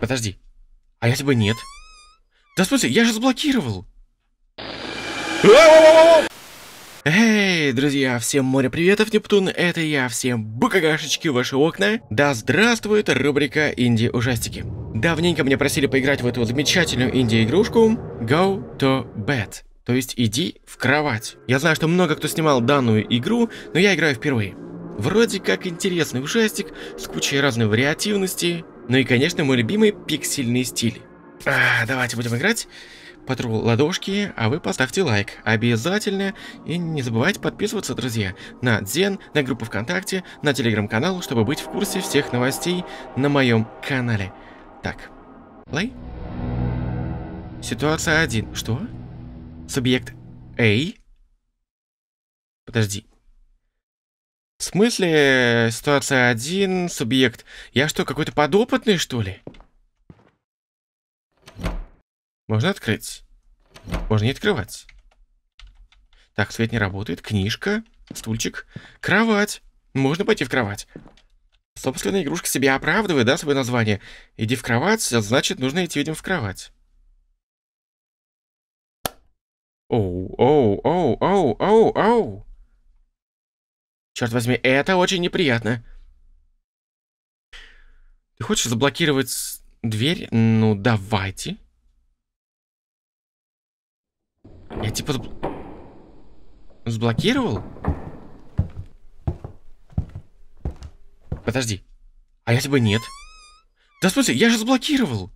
Подожди. А я тебя нет. Да в смысле, я же заблокировал. Эй, друзья, всем море приветов, Нептун, это я, всем букагашечки, ваши окна. Да здравствует рубрика Инди-ужастики. Давненько меня просили поиграть в эту замечательную инди-игрушку Go to Bed. То есть иди в кровать. Я знаю, что много кто снимал данную игру, но я играю впервые. Вроде как интересный ужастик с кучей разной вариативности, ну и, конечно, мой любимый пиксельный стиль. А, давайте будем играть. Потру ладошки, а вы поставьте лайк. Обязательно. И не забывайте подписываться, друзья, на Дзен, на группу ВКонтакте, на Телеграм-канал, чтобы быть в курсе всех новостей на моем канале. Так, плей. Ситуация 1. Что? Субъект A? Подожди, в смысле, э, ситуация один, субъект. Я что, какой-то подопытный, что ли? Можно открыть. Можно не открывать. Так, свет не работает. Книжка, стульчик, кровать. Можно пойти в кровать. Собственно, игрушка себя оправдывает, да, свое название. Иди в кровать, значит, нужно идти, видимо, в кровать. Оу, оу, оу, оу, оу, оу. Черт возьми, это очень неприятно. Ты хочешь заблокировать дверь? Ну, давайте. Я типа сблокировал? Подожди. А я бы нет? Да в смысле, я же сблокировал.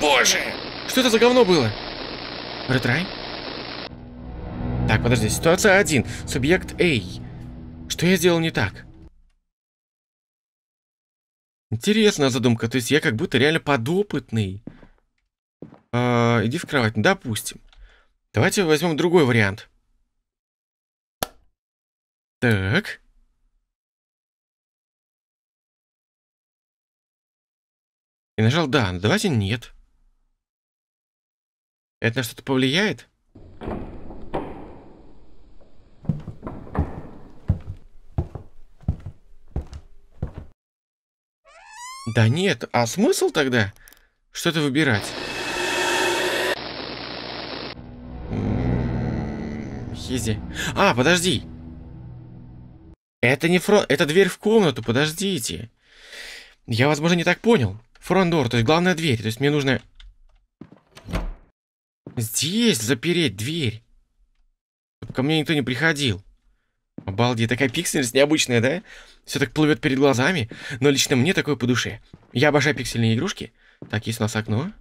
Боже! Что это за говно было? Ретрай? Так, подожди, ситуация 1. Субъект А. Что я сделал не так? Интересная задумка. То есть я как будто реально подопытный. А, иди в кровать. Ну, допустим. Давайте возьмем другой вариант. Так. И нажал «да». Давайте «нет». Это на что-то повлияет? Да нет, а смысл тогда что-то выбирать? Езди. А, подожди. Это не фронт, это дверь в комнату, подождите. Я, возможно, не так понял. Фронт-дор, то есть главная дверь, то есть мне нужно... Здесь запереть дверь. Чтобы ко мне никто не приходил. Обалдеть, такая пиксельность необычная, да? Все так плывет перед глазами, но лично мне такое по душе. Я обожаю пиксельные игрушки. Так, есть у нас окно.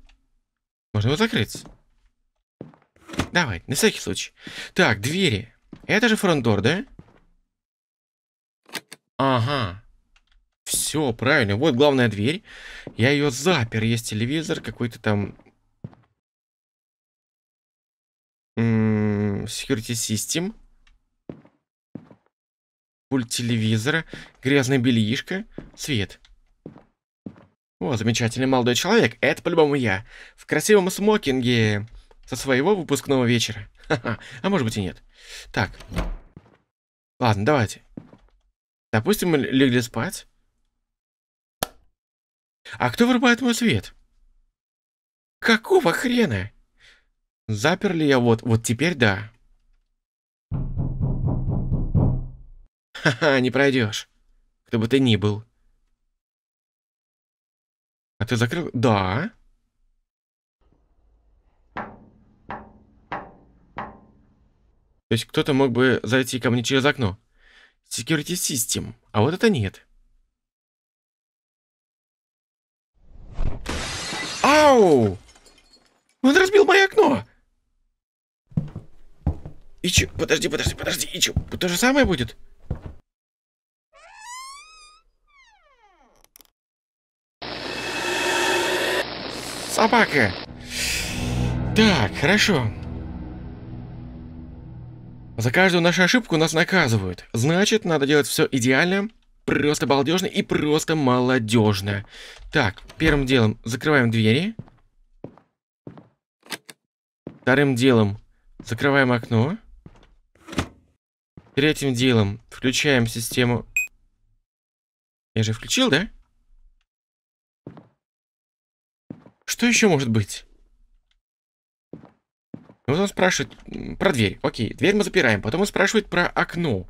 Можно его закрыться. Давай, на всякий случай. Так, двери. Это же фронтдор, да? Ага. Все, правильно. Вот главная дверь. Я ее запер. Есть телевизор, какой-то там... М-м, security System пульт телевизора, грязное бельишко, свет. О, замечательный молодой человек, это по-любому я. В красивом смокинге со своего выпускного вечера. а может быть и нет. Так. Ладно, давайте. Допустим, мы легли спать. А кто вырубает мой свет? Какого хрена? Заперли я вот, вот теперь да. Ха-ха, не пройдешь. Кто бы ты ни был. А ты закрыл? Да. То есть кто-то мог бы зайти ко мне через окно. Security System. А вот это нет. Ау! Он разбил мое окно! И чё? Подожди, подожди, подожди. И чё? То же самое будет? собака. Так, хорошо. За каждую нашу ошибку нас наказывают. Значит, надо делать все идеально, просто балдежно и просто молодежно. Так, первым делом закрываем двери. Вторым делом закрываем окно. Третьим делом включаем систему. Я же включил, да? Что еще может быть? Вот он спрашивает про дверь. Окей, дверь мы запираем. Потом он спрашивает про окно.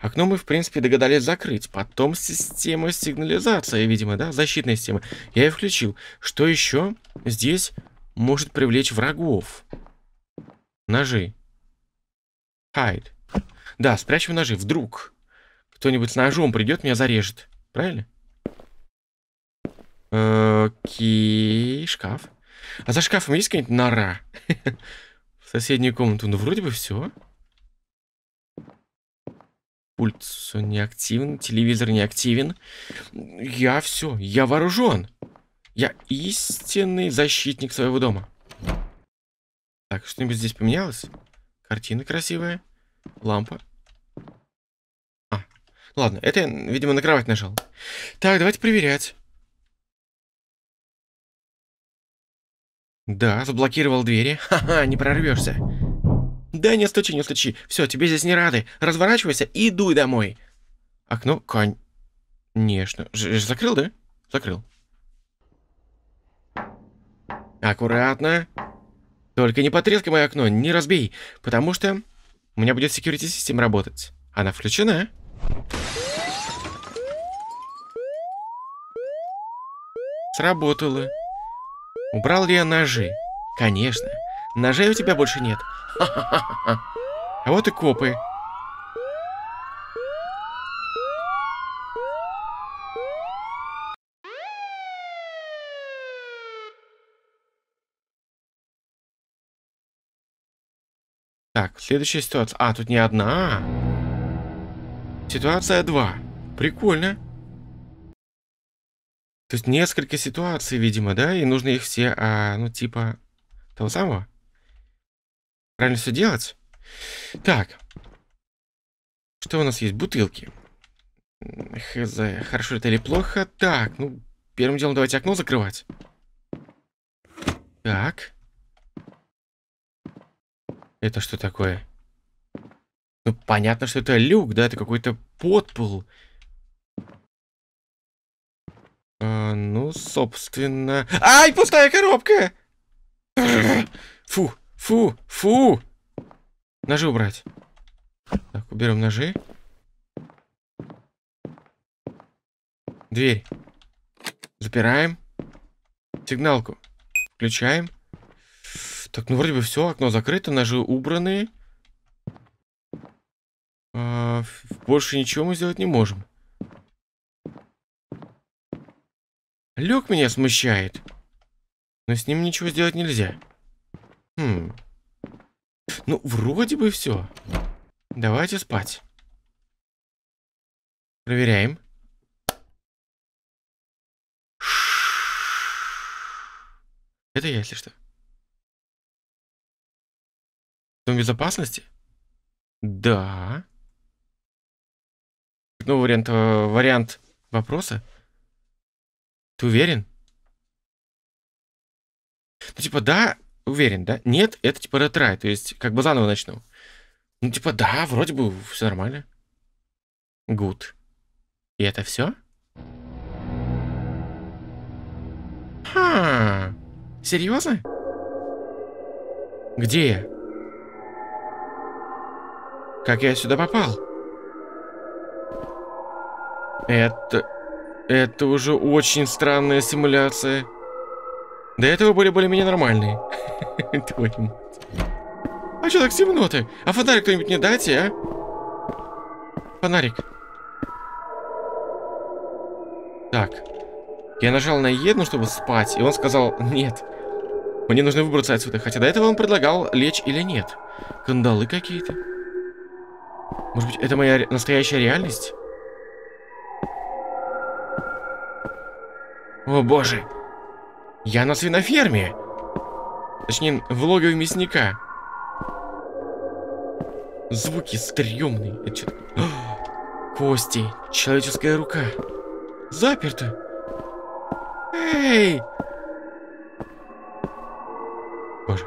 Окно мы, в принципе, догадались закрыть. Потом система сигнализации, видимо, да? Защитная система. Я ее включил. Что еще здесь может привлечь врагов? Ножи. Хайд. Да, спрячем ножи. Вдруг кто-нибудь с ножом придет, меня зарежет. Правильно? Окей, э, шкаф. А за шкафом есть какая-нибудь нора? В соседнюю комнату. Ну, вроде бы все. Пульт не активен, телевизор не активен. Я все, я вооружен. Я истинный защитник своего дома. Так, что-нибудь здесь поменялось? Картина красивая. Лампа. А, ладно, это я, видимо, на кровать нажал. Так, давайте проверять. Да, заблокировал двери. Ха-ха, не прорвешься. Да не стучи, не стучи. Все, тебе здесь не рады. Разворачивайся и иду домой. Окно, Конечно. Ж закрыл, да? Закрыл. Аккуратно. Только не потрескай мое окно, не разбей, потому что у меня будет security система работать. Она включена. Сработала. Убрал ли я ножи? Конечно. Ножей у тебя больше нет. А вот и копы. Так, следующая ситуация. А, тут не одна. А. Ситуация 2. Прикольно. То есть несколько ситуаций, видимо, да, и нужно их все, а, ну, типа, того самого. Правильно все делать? Так. Что у нас есть? Бутылки. Хз, хорошо это или плохо? Так, ну, первым делом давайте окно закрывать. Так. Это что такое? Ну, понятно, что это люк, да, это какой-то подпол. Подпол. А, ну, собственно... Ай, пустая коробка! Фу, фу, фу! Ножи убрать. Так, уберем ножи. Дверь. Запираем. Сигналку. Включаем. Так, ну вроде бы все, окно закрыто, ножи убраны. А, больше ничего мы сделать не можем. Люк меня смущает. Но с ним ничего сделать нельзя. Хм. Ну, вроде бы все. Давайте спать. Проверяем. Это я, если что. Дом безопасности? Да. Ну, вариант, э, вариант вопроса. Ты уверен? Ну, типа, да, уверен, да? Нет, это типа ретрай, то есть как бы заново начну. Ну, типа, да, вроде бы все нормально. Гуд. И это все? Ха, серьезно? Где я? Как я сюда попал? Это... Это уже очень странная симуляция. До этого были более-менее нормальные. Твою А что так темно-то? А фонарик кто-нибудь не дайте, а? Фонарик. Так. Я нажал на Е, ну, чтобы спать, и он сказал «нет». Мне нужно выбраться отсюда, хотя до этого он предлагал лечь или нет. Кандалы какие-то. Может быть, это моя настоящая реальность? О боже. Я на свиноферме. Точнее, в логове мясника. Звуки стрёмные. Это что Кости. Человеческая рука. Заперто. Эй! Боже.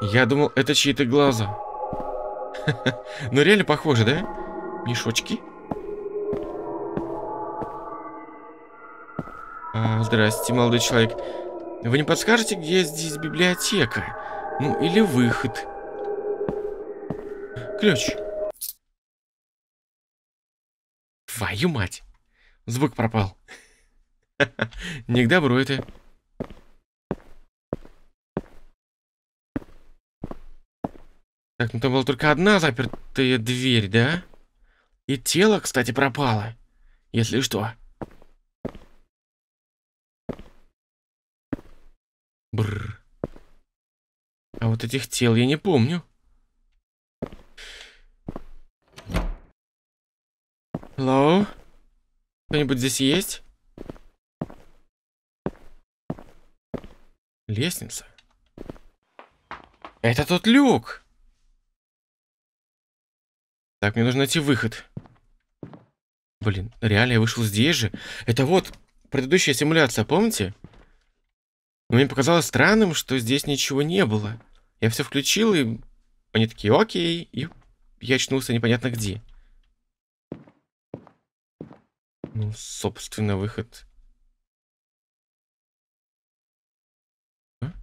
Я думал, это чьи-то глаза. ну реально похоже, да? Мешочки? Здрасте, молодой человек. Вы не подскажете, где здесь библиотека? Ну, или выход? Ключ. Твою мать. Звук пропал. Не к добру это. Так, ну там была только одна запертая дверь, да? И тело, кстати, пропало. Если что. Бррр. А вот этих тел я не помню. Лоу? Кто-нибудь здесь есть? Лестница. Это тот люк! Так, мне нужно найти выход. Блин, реально я вышел здесь же. Это вот предыдущая симуляция, помните? Помните? Но мне показалось странным, что здесь ничего не было. Я все включил, и они такие, окей, и я очнулся непонятно где. Ну, собственно, выход. А?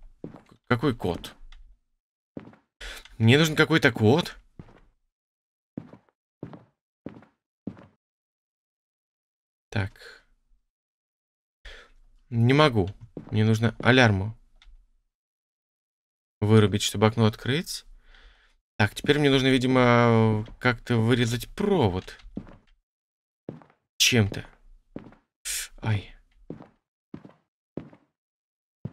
Какой код? Мне нужен какой-то код. Так. Не могу. Мне нужно алярму вырубить, чтобы окно открыть. Так, теперь мне нужно, видимо, как-то вырезать провод. Чем-то. Ай.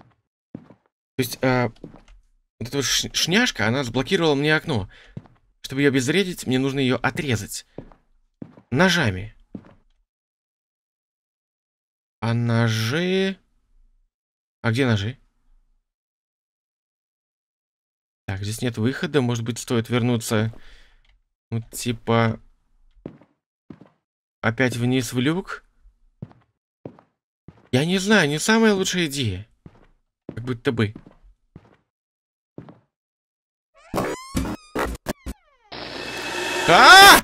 То есть, а, вот эта шняшка, она заблокировала мне окно. Чтобы ее обезвредить, мне нужно ее отрезать. Ножами. А ножи... А где ножи? Так, здесь нет выхода. Может быть, стоит вернуться, ну, типа, опять вниз в люк? Я не знаю, не самая лучшая идея. Как будто бы. А!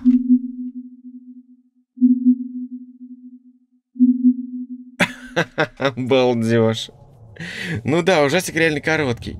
Балдеж. Ну да, ужастик реально короткий.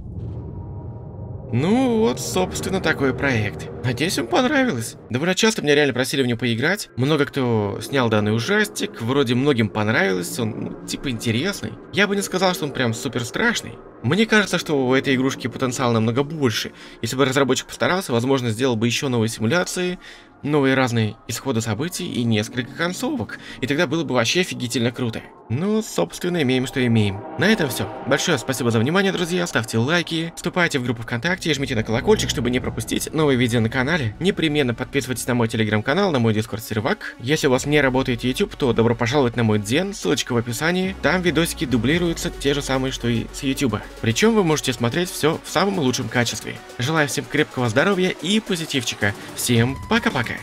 Ну вот, собственно, такой проект. Надеюсь, вам понравилось. Довольно часто меня реально просили в него поиграть. Много кто снял данный ужастик. Вроде многим понравилось, он ну, типа интересный. Я бы не сказал, что он прям супер страшный. Мне кажется, что у этой игрушки потенциал намного больше. Если бы разработчик постарался, возможно, сделал бы еще новые симуляции, новые разные исходы событий и несколько концовок. И тогда было бы вообще офигительно круто. Ну, собственно, имеем, что имеем. На этом все. Большое спасибо за внимание, друзья. Ставьте лайки, вступайте в группу ВКонтакте и жмите на колокольчик, чтобы не пропустить новые видео на канале. Непременно подписывайтесь на мой телеграм-канал, на мой дискорд сервак. Если у вас не работает YouTube, то добро пожаловать на мой Дзен, ссылочка в описании. Там видосики дублируются те же самые, что и с YouTube. Причем вы можете смотреть все в самом лучшем качестве. Желаю всем крепкого здоровья и позитивчика. Всем пока-пока.